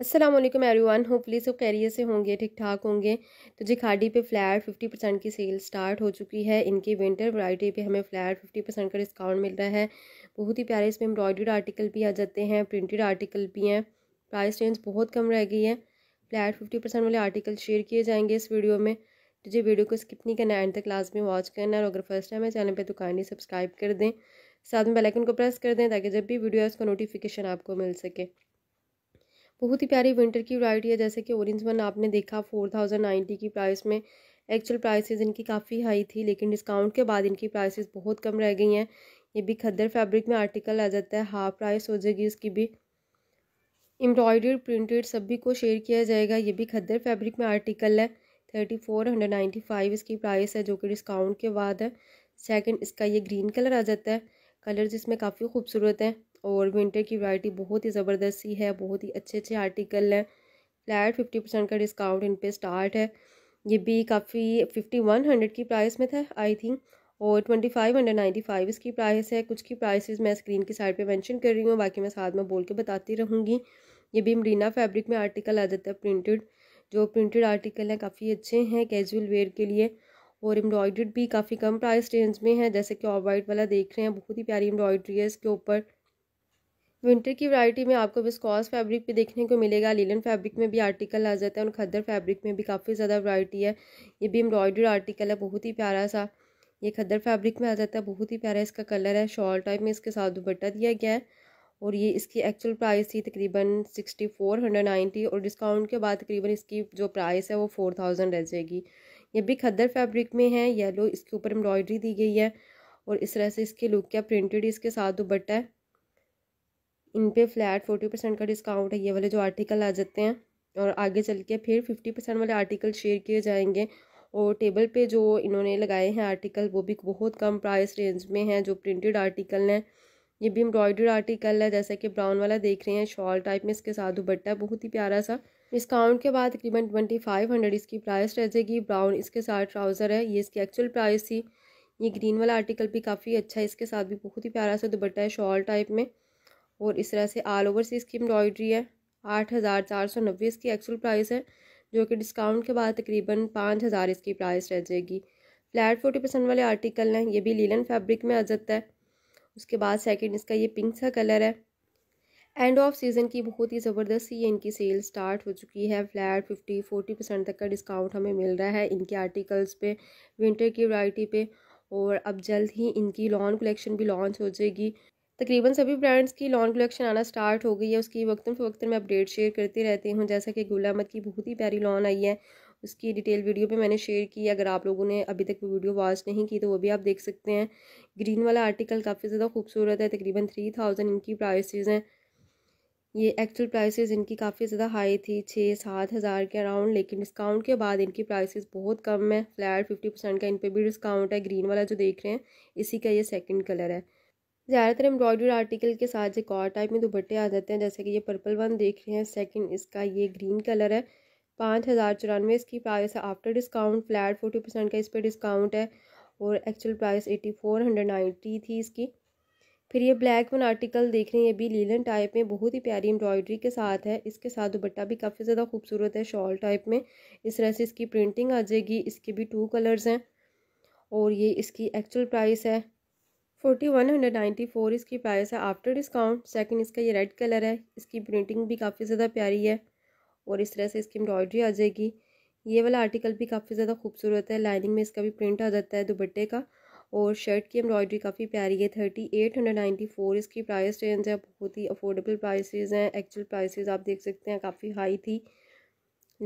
Aslam everyone please वो कैरियर से होंगे ठीक ठाक होंगे तो जी खाडी पे फ्लैट फिफ्टी परसेंट की सेल स्टार्ट हो चुकी है इनकी विंटर वैरायटी पे हमें फ्लैट फिफ्टी परसेंट का डिस्काउंट मिल रहा है बहुत ही प्यारे इसमें एम्ब्रॉयड आर्टिकल भी आ जाते हैं प्रिंटेड आर्टिकल भी हैं प्राइस रेंज बहुत कम रह गई है फ्लैट फिफ्टी परसेंट वाले आर्टिकल शेयर किए जाएंगे इस वीडियो में तो जी वीडियो को स्किप नहीं करना एंड तक लास्ट में वॉच करना और अगर फर्स्ट टाइम है चैनल पर तो काइंडली सब्सक्राइब कर दें साथ में बेलाइकन को प्रेस कर दें ताकि जब भी वीडियो है उसका नोटिफिकेशन आपको मिल सके बहुत ही प्यारी विंटर की वैरायटी है जैसे कि ऑरेंज वन आपने देखा फोर थाउजेंड नाइन्टी की प्राइस में एक्चुअल प्राइसेस इनकी काफ़ी हाई थी लेकिन डिस्काउंट के बाद इनकी प्राइसेस बहुत कम रह गई हैं ये भी खद्दर फैब्रिक में आर्टिकल आ जाता है हाफ प्राइस हो जाएगी इसकी भी एम्ब्रॉयडर प्रिंटेड सभी को शेयर किया जाएगा ये भी खद्दर फैब्रिक में आर्टिकल है thirty four hundred ninety five इसकी प्राइस है जो कि डिस्काउंट के बाद है सेकेंड इसका ये ग्रीन कलर आ जाता है कलर जिसमें काफ़ी खूबसूरत है और विंटर की वैरायटी बहुत ही ज़बरदस्त सी है बहुत ही अच्छे अच्छे आर्टिकल हैं फ्लैट फिफ्टी परसेंट का डिस्काउंट इन पे स्टार्ट है ये भी काफ़ी फिफ्टी वन हंड्रेड की प्राइस में था आई थिंक और twenty five hundred ninety five इसकी प्राइस है कुछ की प्राइसेस मैं स्क्रीन की साइड पे मेंशन कर रही हूँ बाकी मैं साथ में बोल के बताती रहूँगी ये भी मरीना फैब्रिक में आर्टिकल आ जाता है प्रिंटेड जो प्रिंटेड आर्टिकल हैं काफ़ी अच्छे हैं कैजुअल वेयर के लिए और एम्ब्रॉयड्रीड भी काफ़ी कम प्राइस रेंज में है जैसे कि ऑफ वाइट वाला देख रहे हैं बहुत ही प्यारी एम्ब्रॉयड्री है इसके ऊपर विंटर की वैरायटी में आपको विस्कॉस फैब्रिक भी देखने को मिलेगा लीलन फैब्रिक में भी आर्टिकल आ जाता है और खद्दर फैब्रिक में भी काफ़ी ज़्यादा वैरायटी है ये भी एम्ब्रॉयडर्ड आर्टिकल है बहुत ही प्यारा सा ये खद्दर फैब्रिक में आ जाता है बहुत ही प्यारा इसका कलर है शॉल टाइप में इसके साथ दुपट्टा दिया गया है और ये इसकी एक्चुअल प्राइस थी तकरीबन सिक्सटी फोर हंड्रेड नाइन्टी और डिस्काउंट के बाद तकरीबन इसकी जो प्राइस है वो फोर थाउजेंड रह जाएगी ये भी खद्दर फैब्रिक में है येलो इसके ऊपर एम्ब्रॉयडरी दी गई है और इस तरह से इसके लुक क्या प्रिंटेड इसके साथ दुपट्टा है इन पर फ्लैट फोर्टी परसेंट का डिस्काउंट है ये वाले जो आर्टिकल आ जाते हैं और आगे चल के फिर फिफ्टी परसेंट वाले आर्टिकल शेयर किए जाएंगे और टेबल पे जो इन्होंने लगाए हैं आर्टिकल वो भी बहुत कम प्राइस रेंज में हैं जो प्रिंटेड आर्टिकल हैं ये भी एम्ब्रॉयडर्ड आर्टिकल है जैसा कि ब्राउन वाला देख रहे हैं शॉल टाइप में इसके साथ दुपट्टा बहुत ही प्यारा सा डिस्काउंट के बाद तकरीबन ट्वेंटी फाइव हंड्रेड इसकी प्राइस रह जाएगी ब्राउन इसके साथ ट्राउज़र है ये इसकी एक्चुअल प्राइस थी ये ग्रीन वाला आर्टिकल भी काफ़ी अच्छा है इसके साथ भी बहुत ही प्यारा सा दुपट्टा है शॉल टाइप में और इस तरह से ऑल ओवर से इसकी एम्ब्रॉयड्री है आठ हज़ार चार सौ नब्बे इसकी एक्चुअल प्राइस है जो कि डिस्काउंट के बाद तकरीबन पाँच हज़ार इसकी प्राइस रह जाएगी फ्लैट फोर्टी परसेंट वाले आर्टिकल हैं ये भी लीलन फैब्रिक में आजत है उसके बाद सेकंड इसका ये पिंक सा कलर है एंड ऑफ सीज़न की बहुत ही ज़बरदस्त ये इनकी सेल स्टार्ट हो चुकी है फ्लैट फिफ्टी फोर्टी परसेंट तक का डिस्काउंट हमें मिल रहा है इनके आर्टिकल्स पे विंटर की वैरायटी पे और अब जल्द ही इनकी लॉन कलेक्शन भी लॉन्च हो जाएगी तकरीबन सभी ब्रांड्स की लॉन्ग कलेक्शन आना स्टार्ट हो गई है उसकी वक्तन फ़वक्ता मैं अपडेट शेयर करती रहती हूँ जैसा कि गुलामत की बहुत ही प्यारी लॉन आई है उसकी डिटेल वीडियो पे मैंने शेयर की अगर आप लोगों ने अभी तक वो वीडियो वॉच नहीं की तो वो भी आप देख सकते हैं ग्रीन वाला आर्टिकल काफ़ी ज़्यादा खूबसूरत है तकरीबन थ्री थाउजेंड इनकी प्राइसेस हैं ये एक्चुअल प्राइसेस इनकी काफ़ी ज़्यादा हाई थी छः सात हज़ार के अराउंड लेकिन डिस्काउंट के बाद इनकी प्राइसेस बहुत कम है फ्लैट फिफ्टी परसेंट का इन पर भी डिस्काउंट है ग्रीन वाला जो देख रहे हैं इसी का ये सेकेंड कलर है ज़्यादातर एम्ब्रॉयडरी आर्टिकल के साथ जो और टाइप में दुपट्टे आ जाते हैं जैसे कि ये पर्पल वन देख रहे हैं सेकंड इसका ये ग्रीन कलर है पाँच हज़ार चौरानवे इसकी प्राइस है after discount flat forty percent का इस पर डिस्काउंट है और actual price eighty four hundred ninety थी इसकी फिर ये ब्लैक वन आर्टिकल देख रहे हैं ये भी लीलन टाइप में बहुत ही प्यारी एम्ब्रॉयडरी के साथ है इसके साथ दुपट्टा भी काफ़ी ज़्यादा खूबसूरत है शॉल टाइप में इस तरह से इसकी प्रिंटिंग आ जाएगी इसके भी टू कलर्स हैं और ये इसकी एक्चुअल प्राइस है forty one hundred ninety four इसकी प्राइस है आफ्टर डिस्काउंट सेकंड इसका ये रेड कलर है इसकी प्रिंटिंग भी काफ़ी ज़्यादा प्यारी है और इस तरह से इसकी एम्ब्रॉयडरी आ जाएगी ये वाला आर्टिकल भी काफ़ी ज़्यादा खूबसूरत है लाइनिंग में इसका भी प्रिंट आ जाता है दुपट्टे का और शर्ट की एम्ब्रॉयडरी काफ़ी प्यारी है thirty eight hundred ninety four इसकी प्राइस रेंज है बहुत ही अफोर्डेबल प्राइसेज हैं एक्चुअल प्राइसेज आप देख सकते हैं काफ़ी हाई थी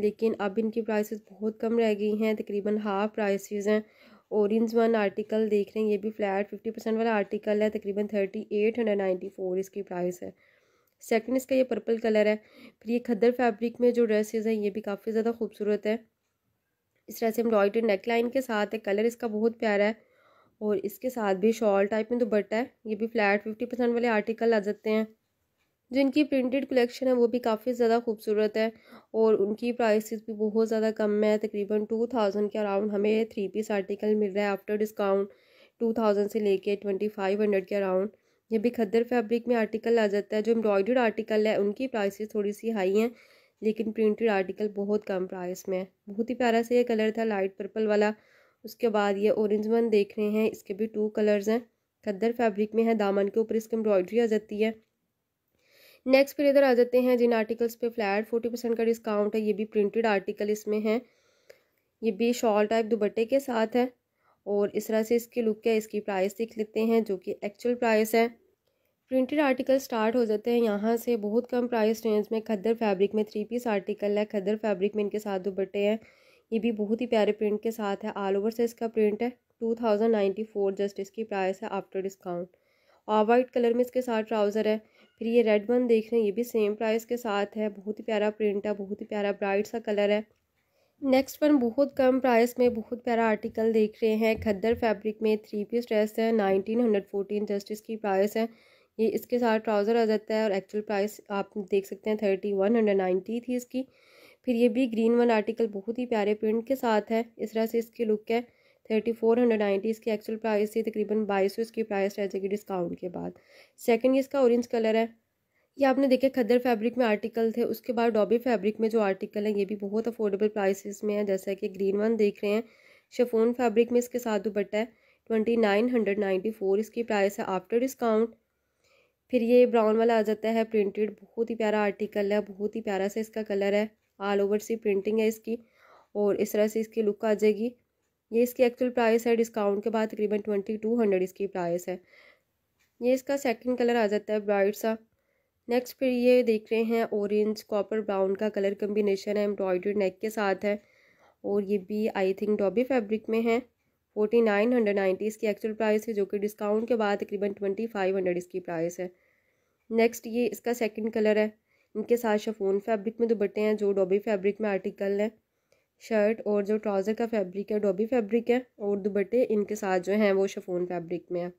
लेकिन अब इनकी प्राइसेस बहुत कम रह गई हैं तकरीबन हाफ प्राइसेस हैं ऑरेंज वन आर्टिकल देख रहे हैं ये भी फ्लैट फिफ्टी परसेंट वाला आर्टिकल है तकरीबन thirty eight hundred ninety four इसकी प्राइस है सेकंड इसका ये पर्पल कलर है फिर ये खद्दर फैब्रिक में जो ड्रेसेस हैं ये भी काफ़ी ज़्यादा खूबसूरत है इस तरह से एम्ब्रॉयडरी नेक लाइन के साथ है कलर इसका बहुत प्यारा है और इसके साथ भी शॉल टाइप में दुपट्टा है ये भी फ्लैट फिफ्टी परसेंट वाले आर्टिकल आ जाते हैं जिनकी प्रिंटेड कलेक्शन है वो भी काफ़ी ज़्यादा खूबसूरत है और उनकी प्राइसेस भी बहुत ज़्यादा कम है तकरीबन टू थाउजेंड के अराउंड हमें थ्री पीस आर्टिकल मिल रहा है आफ्टर डिस्काउंट टू थाउजेंड से लेके ट्वेंटी फाइव हंड्रेड के अराउंड ये भी खद्दर फैब्रिक में आर्टिकल आ जाता है जो एम्ब्रॉयडर्ड आर्टिकल है उनकी प्राइसेस थोड़ी सी हाई हैं लेकिन प्रिंटेड आर्टिकल बहुत कम प्राइस में है बहुत ही प्यारा सा ये कलर था लाइट पर्पल वाला उसके बाद ये ऑरेंज वन देख रहे हैं इसके भी टू कलर्स हैं खद्दर फैब्रिक में है दामन के ऊपर इसकी एम्ब्रॉयडरी आ जाती है नेक्स्ट फिर इधर आ जाते हैं जिन आर्टिकल्स पे फ्लैट फोर्टी परसेंट का डिस्काउंट है ये भी प्रिंटेड आर्टिकल इसमें है ये भी शॉल टाइप दुपट्टे के साथ है और इस तरह से इसकी लुक है इसकी प्राइस देख लेते हैं जो कि एक्चुअल प्राइस है प्रिंटेड आर्टिकल स्टार्ट हो जाते हैं यहाँ से बहुत कम प्राइस रेंज में खद्दर फैब्रिक में थ्री पीस आर्टिकल है खद्दर फैब्रिक में इनके साथ दुपट्टे हैं ये भी बहुत ही प्यारे प्रिंट के साथ है ऑल ओवर से इसका प्रिंट है two thousand ninety four just इसकी प्राइस है आफ्टर डिस्काउंट और वाइट कलर में इसके साथ ट्राउज़र है फिर ये रेड वन देख रहे हैं ये भी सेम प्राइस के साथ है बहुत ही प्यारा प्रिंट है बहुत ही प्यारा ब्राइट सा कलर है नेक्स्ट वन बहुत कम प्राइस में बहुत प्यारा आर्टिकल देख रहे हैं खद्दर फैब्रिक में थ्री पीस ड्रेस है नाइनटीन हंड्रेड फोर्टीन जस्ट इसकी प्राइस है ये इसके साथ ट्राउज़र आ जाता है और एक्चुअल प्राइस आप देख सकते हैं थर्टी वन हंड्रेड नाइन्टी थी इसकी फिर ये भी ग्रीन वन आर्टिकल बहुत ही प्यारे प्रिंट के साथ है इस तरह से इसकी लुक है थर्टी फोर हंड्रेड नाइन्टी इसकी एक्चुअल प्राइस थी तकरीबन बाईस सौ इसकी प्राइस रह जाएगी डिस्काउंट के बाद सेकंड ये इसका ऑरेंज कलर है ये आपने देखे खद्दर फैब्रिक में आर्टिकल थे उसके बाद डॉबी फैब्रिक में जो आर्टिकल है ये भी बहुत अफोर्डेबल प्राइस में है जैसा कि ग्रीन वन देख रहे हैं शेफोन फैब्रिक में इसके साथ दुपट्टा है twenty nine hundred ninety four इसकी प्राइस है आफ्टर डिस्काउंट फिर ये ब्राउन वाला आ जाता है प्रिंटेड बहुत ही प्यारा आर्टिकल है बहुत ही प्यारा सा इसका कलर है ऑल ओवर सी प्रिंटिंग है इसकी और इस तरह से इसकी लुक आ जाएगी ये इसकी एक्चुअल प्राइस है डिस्काउंट के बाद तकरीबन ट्वेंटी टू हंड्रेड इसकी प्राइस है ये इसका सेकंड कलर आ जाता है ब्राइट सा नेक्स्ट फिर ये देख रहे हैं ऑरेंज कॉपर ब्राउन का कलर कम्बिनेशन है एम्ब्रॉयड्री नेक के साथ है और ये भी आई थिंक डॉबी फैब्रिक में है फोर्टी नाइन हंड्रेड नाइन्टी इसकी एक्चुअल प्राइस है जो कि डिस्काउंट के बाद तकरीबन ट्वेंटी फाइव हंड्रेड इसकी प्राइस है नेक्स्ट ये इसका सेकंड कलर है इनके साथ शफोन फैब्रिक में दुपट्टे हैं जो डॉबी फैब्रिक में आर्टिकल है शर्ट और जो ट्राउज़र का फैब्रिक है डोबी फैब्रिक है और दुबट्टे इनके साथ जो हैं वो शफोन फैब्रिक में है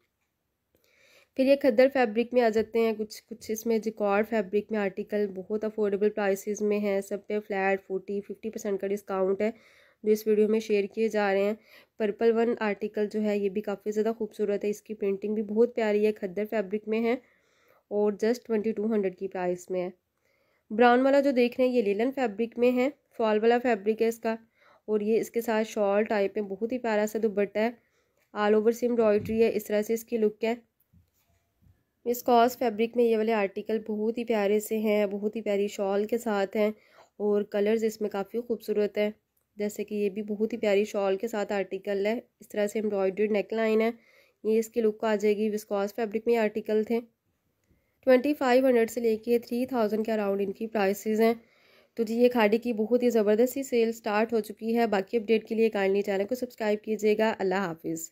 फिर ये खद्दर फैब्रिक में आ जाते हैं कुछ कुछ इसमें जिकॉर्ड फैब्रिक में आर्टिकल बहुत अफोर्डेबल प्राइसेस में हैं सब पे फ्लैट फोर्टी फिफ्टी परसेंट का डिस्काउंट है जो इस वीडियो में शेयर किए जा रहे हैं पर्पल वन आर्टिकल जो है ये भी काफ़ी ज़्यादा खूबसूरत है इसकी प्रिंटिंग भी बहुत प्यारी है खद्दर फैब्रिक में है और जस्ट ट्वेंटी टू हंड्रेड की प्राइस में है ब्राउन वाला जो देख रहे हैं ये लेलन फैब्रिक में है फॉल वाला फैब्रिक है इसका और ये इसके साथ शॉल टाइप में बहुत ही प्यारा सा दुपट्टा है ऑल ओवर से एम्ब्रॉयड्री है इस तरह से इसकी लुक है इस कॉस फैब्रिक में ये वाले आर्टिकल बहुत ही प्यारे से हैं बहुत ही प्यारी शॉल के साथ हैं और कलर्स इसमें काफ़ी खूबसूरत है जैसे कि ये भी बहुत ही प्यारी शॉल के साथ आर्टिकल है इस तरह से एम्ब्रॉयड्री नेक लाइन है ये इसकी लुक आ जाएगी विस्कॉस फैब्रिक में आर्टिकल थे ट्वेंटी फाइव हंड्रेड से लेके थ्री थाउजेंड के अराउंड इनकी प्राइसेस हैं तो जी ये खाड़ी की बहुत ही ज़बरदस्ती सेल स्टार्ट हो चुकी है बाकी अपडेट के लिए काइंडली चैनल को सब्सक्राइब कीजिएगा अल्लाह हाफिज़